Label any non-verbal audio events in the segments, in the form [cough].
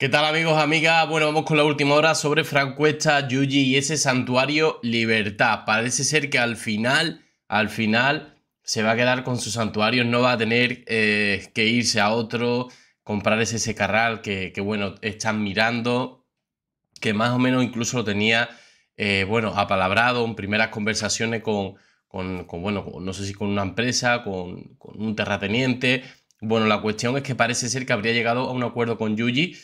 ¿Qué tal amigos, amigas? Bueno, vamos con la última hora sobre Francuesta Yuji y ese santuario Libertad. Parece ser que al final, al final, se va a quedar con su santuario, no va a tener eh, que irse a otro, comprar ese secarral que, bueno, están mirando, que más o menos incluso lo tenía, eh, bueno, apalabrado en primeras conversaciones con, con, bueno, no sé si con una empresa, con, con un terrateniente. Bueno, la cuestión es que parece ser que habría llegado a un acuerdo con Yuji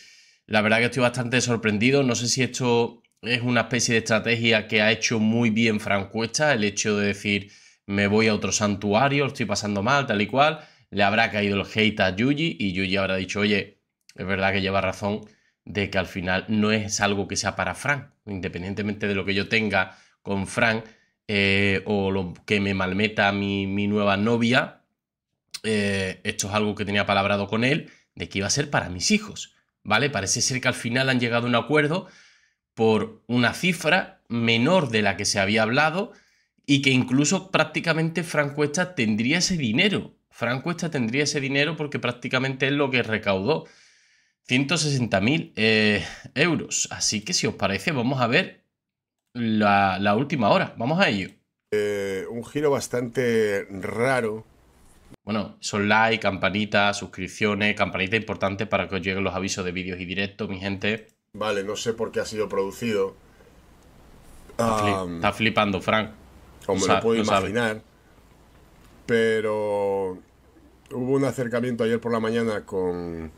la verdad que estoy bastante sorprendido. No sé si esto es una especie de estrategia que ha hecho muy bien Frank Cuesta, el hecho de decir me voy a otro santuario, estoy pasando mal, tal y cual. Le habrá caído el hate a Yuji y Yuji habrá dicho, oye, es verdad que lleva razón de que al final no es algo que sea para Frank, independientemente de lo que yo tenga con Frank eh, o lo que me malmeta mi, nueva novia, eh, esto es algo que tenía palabrado con él, de que iba a ser para mis hijos. ¿vale? Parece ser que al final han llegado a un acuerdo por una cifra menor de la que se había hablado y que incluso prácticamente Franco Esta tendría ese dinero. Franco tendría ese dinero porque prácticamente es lo que recaudó. 160.000 eh, euros. Así que si os parece, vamos a ver la, última hora. Vamos a ello. Eh, un giro bastante raro bueno, son like, campanita, suscripciones, campanita importante para que os lleguen los avisos de vídeos y directos, mi gente. Vale, no sé por qué ha sido producido. Está, ah, flipando, Frank. Como lo puedo imaginar. Pero hubo un acercamiento ayer por la mañana con,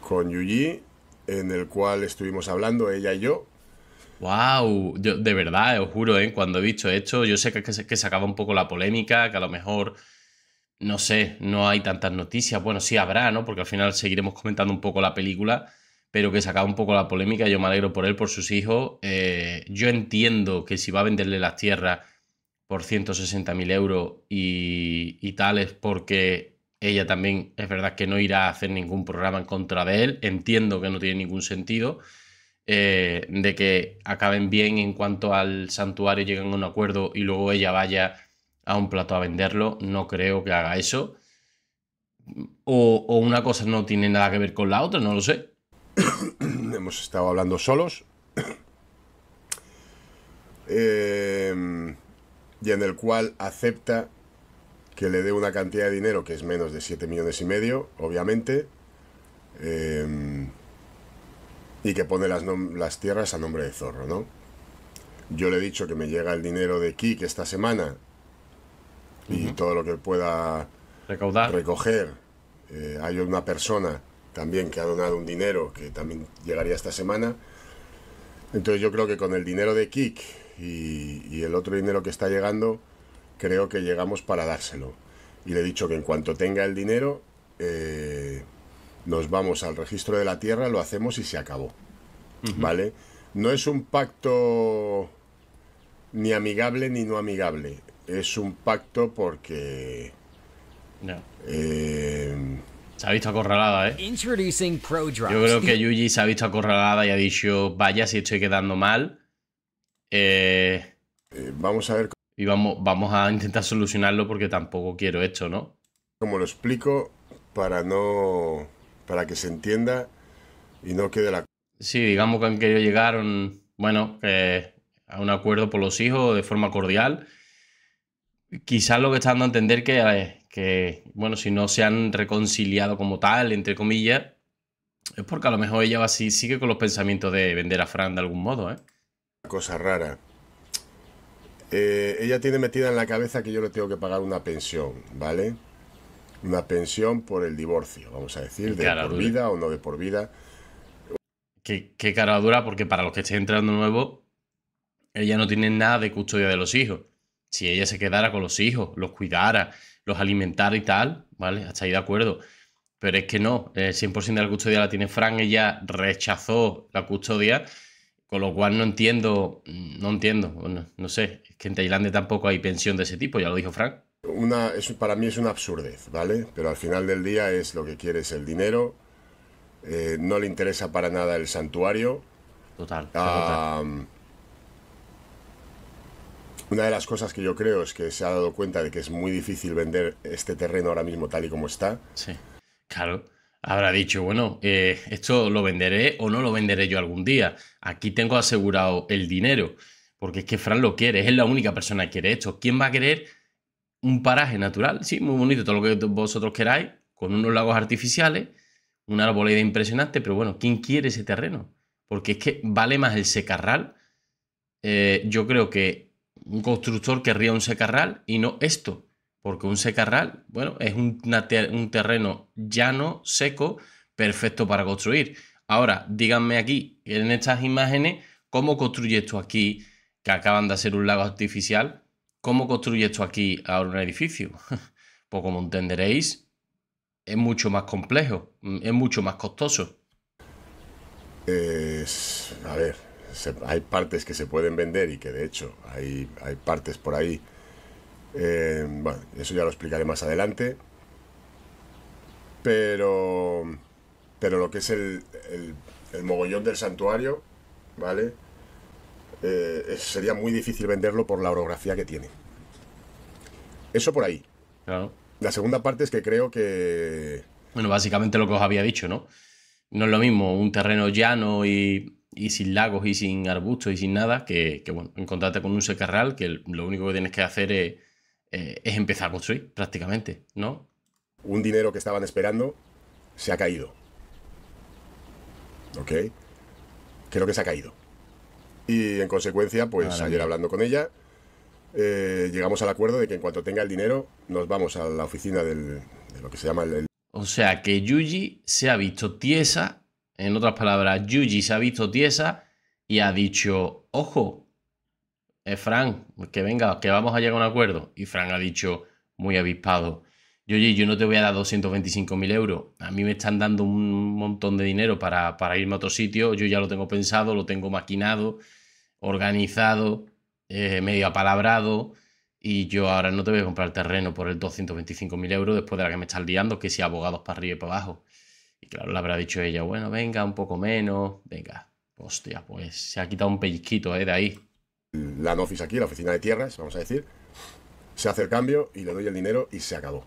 con Yuji, en el cual estuvimos hablando, ella y yo, ¡Wow! Yo, de verdad, os juro, ¿eh? cuando he visto esto, yo sé que, que, se acaba un poco la polémica, que a lo mejor, no sé, no hay tantas noticias. Bueno, sí habrá, ¿no? Porque al final seguiremos comentando un poco la película, pero que se acaba un poco la polémica. Yo me alegro por él, por sus hijos. Eh, yo entiendo que si va a venderle las tierras por 160.000 euros y, y tales, porque ella también es verdad que no irá a hacer ningún programa en contra de él. Entiendo que no tiene ningún sentido. Eh, de que acaben bien en cuanto al santuario, lleguen a un acuerdo y luego ella vaya a un plato a venderlo. No creo que haga eso. O, una cosa no tiene nada que ver con la otra, no lo sé. [coughs] Hemos estado hablando solos. [coughs] Em, y en el cual acepta que le dé una cantidad de dinero que es menos de 7 millones y medio, obviamente. Eh, y que pone las, tierras a nombre de Zorro, ¿no? Yo le he dicho que me llega el dinero de Kik esta semana y todo lo que pueda Recaudar. recoger. Eh, hay una persona también que ha donado un dinero que también llegaría esta semana. Entonces yo creo que con el dinero de Kik y, el otro dinero que está llegando, creo que llegamos para dárselo. Y le he dicho que en cuanto tenga el dinero, eh, nos vamos al registro de la tierra, lo hacemos y se acabó. ¿Vale? No es un pacto ni amigable ni no amigable. Es un pacto porque. No. Eh, se ha visto acorralada, ¿eh? Yo creo que Yuji se ha visto acorralada y ha dicho: Vaya, si estoy quedando mal. Eh, eh, vamos a ver. Y vamos, vamos a intentar solucionarlo porque tampoco quiero esto, ¿no? Como lo explico, para no para que se entienda y no quede la... Sí, digamos que han querido llegar, bueno, a un acuerdo por los hijos de forma cordial. Quizás lo que está dando a entender que, eh, que, bueno, si no se han reconciliado como tal, entre comillas, es porque a lo mejor ella así, sigue con los pensamientos de vender a Fran de algún modo, ¿eh? Cosa rara. Eh, ella tiene metida en la cabeza que yo le tengo que pagar una pensión, ¿vale? una pensión por el divorcio, vamos a decir, de por vida o no de por vida. Qué, qué dura, porque para los que estén entrando nuevo, ella no tiene nada de custodia de los hijos. Si ella se quedara con los hijos, los cuidara, los alimentara y tal, ¿vale? Hasta ahí de acuerdo. Pero es que no, el 100% de la custodia la tiene Fran, ella rechazó la custodia, con lo cual no entiendo, no entiendo, no sé, es que en Tailandia tampoco hay pensión de ese tipo, ya lo dijo Fran una, para mí es una absurdez, ¿vale? Pero al final del día es lo que quiere es el dinero, eh, no le interesa para nada el santuario. Ah, total. Una de las cosas que yo creo es que se ha dado cuenta de que es muy difícil vender este terreno ahora mismo tal y como está. Sí, claro. Habrá dicho, bueno, eh, esto lo venderé o no lo venderé yo algún día. Aquí tengo asegurado el dinero. Porque es que Fran lo quiere, es la única persona que quiere esto. ¿Quién va a querer un paraje natural, sí, muy bonito, todo lo que vosotros queráis, con unos lagos artificiales, una arboleda impresionante, pero bueno, ¿quién quiere ese terreno? Porque es que vale más el secarral. Eh, yo creo que un constructor querría un secarral y no esto, porque un secarral, bueno, es un, un terreno llano, seco, perfecto para construir. Ahora, díganme aquí, en estas imágenes, ¿cómo construye esto aquí, que acaban de hacer un lago artificial? ¿Cómo construye esto aquí ahora un edificio? [laughs] pues como entenderéis, es mucho más complejo, mm, es mucho más costoso. a ver, hay partes que se pueden vender y que de hecho hay, hay partes por ahí. Eh, bueno, eso ya lo explicaré más adelante. Pero, pero lo que es el, el mogollón del santuario, ¿vale? Eh, sería muy difícil venderlo por la orografía que tiene. Eso por ahí. La segunda parte es que creo que... Bueno, básicamente lo que os había dicho, ¿no? No es lo mismo un terreno llano y, sin lagos y sin arbustos y sin nada que, que encontrarte con un secarral que lo único que tienes que hacer es, eh, es empezar a construir prácticamente, ¿no? Un dinero que estaban esperando se ha caído. ¿Ok? Creo que se ha caído. Y en consecuencia, pues ayer hablando con ella, eh, llegamos al acuerdo de que en cuanto tenga el dinero, nos vamos a la oficina del, de lo que se llama el, O sea que Yuji se ha visto tiesa, en otras palabras, Yuji se ha visto tiesa y ha dicho, ojo, es eh, Fran, que venga, que vamos a llegar a un acuerdo. Y Fran ha dicho, muy avispado, yo, oye, yo no te voy a dar 225.000 euros, a mí me están dando un montón de dinero para, para, irme a otro sitio, yo ya lo tengo pensado, lo tengo maquinado, organizado, eh, medio apalabrado, y yo ahora no te voy a comprar terreno por el 225.000 euros después de la que me estás liando, que si abogados para arriba y para abajo. Y claro, le habrá dicho ella, bueno, venga, un poco menos, venga. Hostia, pues se ha quitado un pellizquito eh, de ahí. La NOFIS aquí, la oficina de tierras, vamos a decir, se hace el cambio y le doy el dinero y se acabó.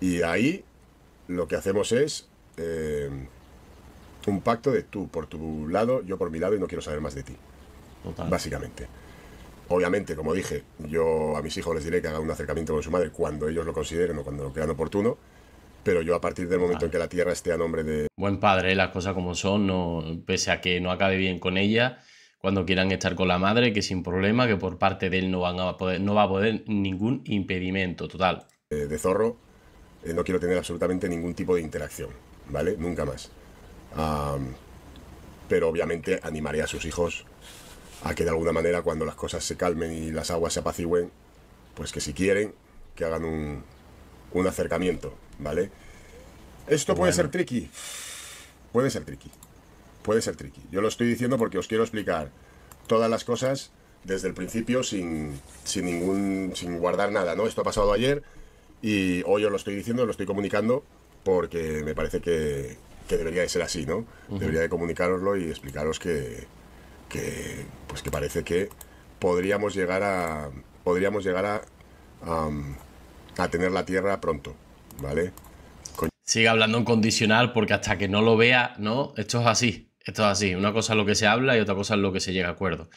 Y ahí lo que hacemos es eh, un pacto de tú por tu lado, yo por mi lado y no quiero saber más de ti. Total. Básicamente. Obviamente, como dije, yo a mis hijos les diré que hagan un acercamiento con su madre cuando ellos lo consideren o cuando lo crean oportuno, pero yo a partir del momento en que la tierra esté a nombre de... Buen padre, las cosas como son, no, pese a que no acabe bien con ella, cuando quieran estar con la madre, que sin problema, que por parte de él no, van a poder, no va a poder ningún impedimento, total. Eh, de zorro, eh, no quiero tener absolutamente ningún tipo de interacción, ¿vale? Nunca más. pero obviamente animaré a sus hijos a que de alguna manera cuando las cosas se calmen y las aguas se apacigüen, pues que si quieren, que hagan un, acercamiento, ¿vale? Esto puede ser tricky. Puede ser tricky. Puede ser tricky. Yo lo estoy diciendo porque os quiero explicar todas las cosas desde el principio sin, sin ningún. sin guardar nada, ¿no? Esto ha pasado ayer y hoy os lo estoy diciendo, lo estoy comunicando porque me parece que, debería de ser así, ¿no? Debería de comunicaroslo y explicaros que, pues que parece que podríamos llegar a, podríamos llegar a, tener la Tierra pronto, ¿vale? Sigue hablando en condicional porque hasta que no lo vea, ¿no? Esto es así, esto es así. Una cosa es lo que se habla y otra cosa es lo que se llega a acuerdo.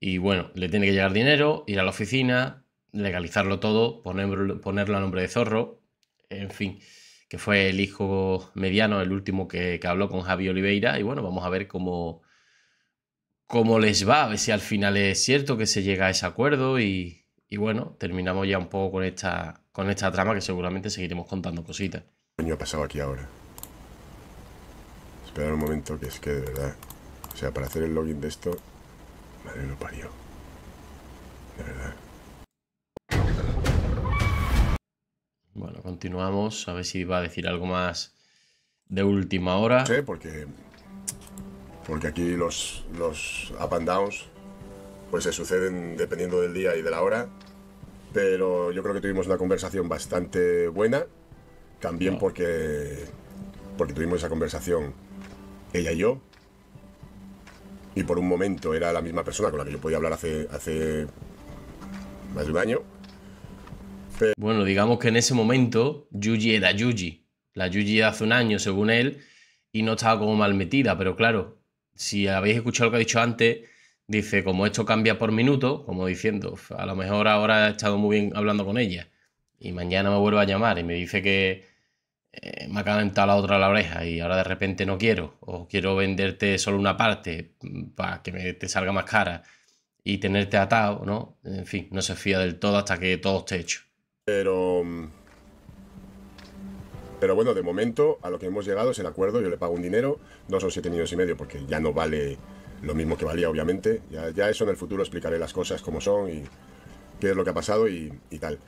Y bueno, le tiene que llegar dinero, ir a la oficina, legalizarlo todo, ponerlo, ponerlo a nombre de Zorro, en fin, que fue el hijo mediano, el último que, habló con Javi Oliveira, y bueno, vamos a ver cómo, cómo les va, a ver si al final es cierto que se llega a ese acuerdo y, bueno, terminamos ya un poco con esta, con esta trama que seguramente seguiremos contando cositas. ¿Qué ha pasado aquí ahora? Esperar un momento, que es que de verdad. O sea, para hacer el login de esto. Madre lo parió. De verdad. Bueno, continuamos. A ver si va a decir algo más de última hora. Sí, porque, porque aquí los, los up and downs pues se suceden dependiendo del día y de la hora. Pero yo creo que tuvimos una conversación bastante buena. También porque, porque tuvimos esa conversación ella y yo. Y por un momento era la misma persona con la que yo podía hablar hace, hace más de un año bueno, digamos que en ese momento Yuji era Yuji. La Yuji hace un año, según él, y no estaba como mal metida, pero claro, si habéis escuchado lo que ha dicho antes, dice, como esto cambia por minuto, como diciendo, a lo mejor ahora he estado muy bien hablando con ella y mañana me vuelve a llamar y me dice que eh, me ha calentado la otra la oreja y ahora de repente no quiero, o quiero venderte solo una parte mm, para que me, te salga más cara y tenerte atado, ¿no? En fin, no se fía del todo hasta que todo esté hecho. Mm, pero... bueno, de momento a lo que hemos llegado es el acuerdo, yo le pago un dinero, no son siete millones y medio porque ya no vale lo mismo que valía obviamente, ya, eso en el futuro explicaré las cosas como son y qué es lo que ha pasado y, y tal.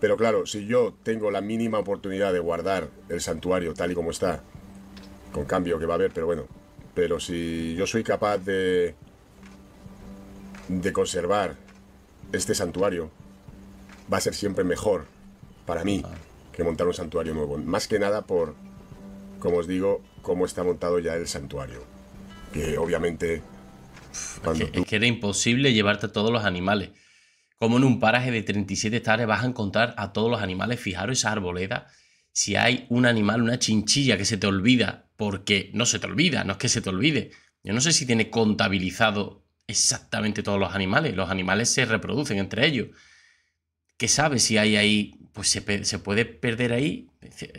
Pero claro, si yo tengo la mínima oportunidad de guardar el santuario tal y como está, con cambio que va a haber, pero bueno, pero si yo soy capaz de, de conservar este santuario va a ser siempre mejor para mí que montar un santuario nuevo. Más que nada por, como os digo, cómo está montado ya el santuario. Que obviamente... Es que, era imposible llevarte a todos los animales. Como en un paraje de 37 hectáreas vas a encontrar a todos los animales. Fijaros esa arboleda. Si hay un animal, una chinchilla que se te olvida, porque no se te olvida, no es que se te olvide. Yo no sé si tiene contabilizado exactamente todos los animales. Los animales se reproducen entre ellos que sabe si hay ahí, pues se, se, puede perder ahí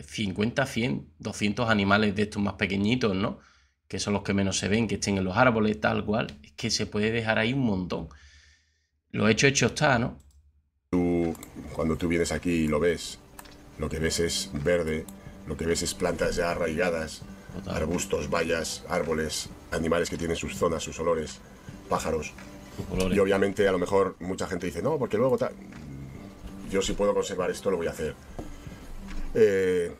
50, 100, 200 animales de estos más pequeñitos, ¿no? Que son los que menos se ven, que estén en los árboles, tal cual. Es que se puede dejar ahí un montón. Lo hecho, hecho está, ¿no? Tú, cuando tú vienes aquí y lo ves, lo que ves es verde, lo que ves es plantas ya arraigadas, arbustos, vallas, árboles, animales que tienen sus zonas, sus olores, pájaros. Y obviamente a lo mejor mucha gente dice, no, porque luego tal yo si puedo conservar esto lo voy a hacer. Eh,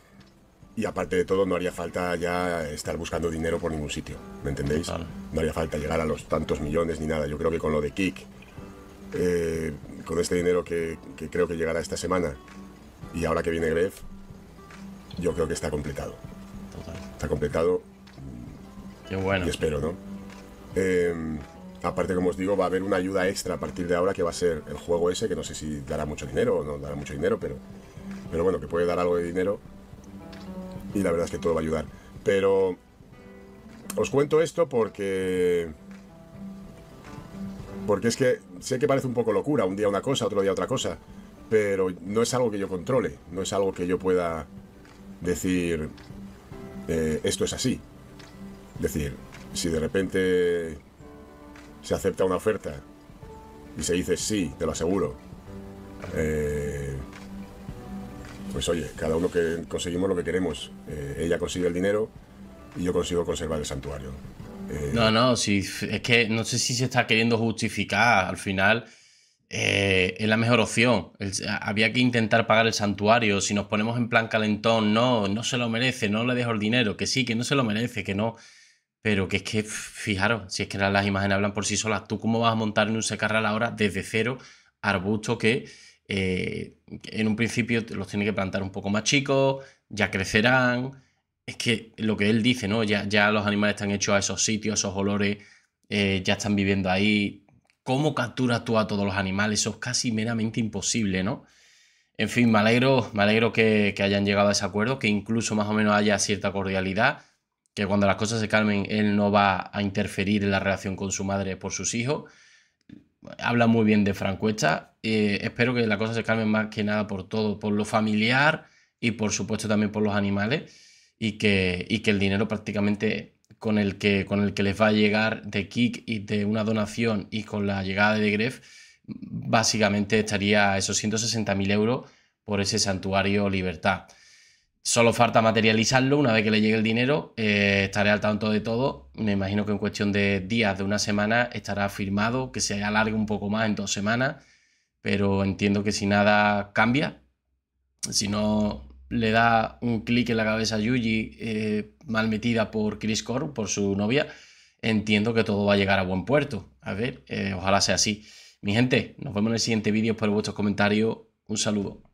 y aparte de todo, no haría falta ya estar buscando dinero por ningún sitio, ¿me entendéis? No haría falta llegar a los tantos millones ni nada. Yo creo que con lo de Kik, eh, con este dinero que, creo que llegará esta semana y ahora que viene Gref, yo creo que está completado. Está completado. Qué bueno. Y espero, ¿no? Eh, aparte, como os digo, va a haber una ayuda extra a partir de ahora que va a ser el juego ese, que no sé si dará mucho dinero o no dará mucho dinero, pero, pero bueno, que puede dar algo de dinero. Y la verdad es que todo va a ayudar. Pero os cuento esto porque... Porque es que sé que parece un poco locura, un día una cosa, otro día otra cosa, pero no es algo que yo controle, no es algo que yo pueda decir, eh, esto es así. Decir, si de repente se acepta una oferta y se dice sí, te lo aseguro, eh, pues oye, cada uno que conseguimos lo que queremos. Eh, ella consigue el dinero y yo consigo conservar el santuario. Eh, no, no, si, es que no sé si se está queriendo justificar. Al final es la mejor opción. había que intentar pagar el santuario. Si nos ponemos en plan calentón, no, no se lo merece, no le dejo el dinero, que sí, que no se lo merece, que no. Pero que es que, fijaros, si es que las imágenes hablan por sí solas, ¿tú cómo vas a montar en un secarral ahora desde cero arbusto que eh, en un principio los tiene que plantar un poco más chicos, ya crecerán? Es que lo que él dice, ¿no? Ya, ya los animales están hechos a esos sitios, esos olores, eh, ya están viviendo ahí. ¿Cómo capturas tú a todos los animales? Eso es casi meramente imposible, ¿no? En fin, me alegro, que, que hayan llegado a ese acuerdo, que incluso más o menos haya cierta cordialidad que cuando las cosas se calmen él no va a interferir en la relación con su madre por sus hijos. Habla muy bien de Francuesta. Eh, espero que las cosas se calmen más que nada por todo, por lo familiar y por supuesto también por los animales y que, el dinero prácticamente con el, que, con el que les va a llegar de Kik y de una donación y con la llegada de Gref, básicamente estaría esos 160.000 euros por ese santuario libertad. Solo falta materializarlo. Una vez que le llegue el dinero, eh, estaré al tanto de todo. Me imagino que en cuestión de días, de una semana, estará firmado, que se alargue un poco más en dos semanas. Pero entiendo que si nada cambia, si no le da un clic en la cabeza a Yuji, eh, mal metida por Chris Corr, por su novia, entiendo que todo va a llegar a buen puerto. A ver, eh, ojalá sea así. Mi gente, nos vemos en el siguiente vídeo. por vuestros comentarios. Un saludo.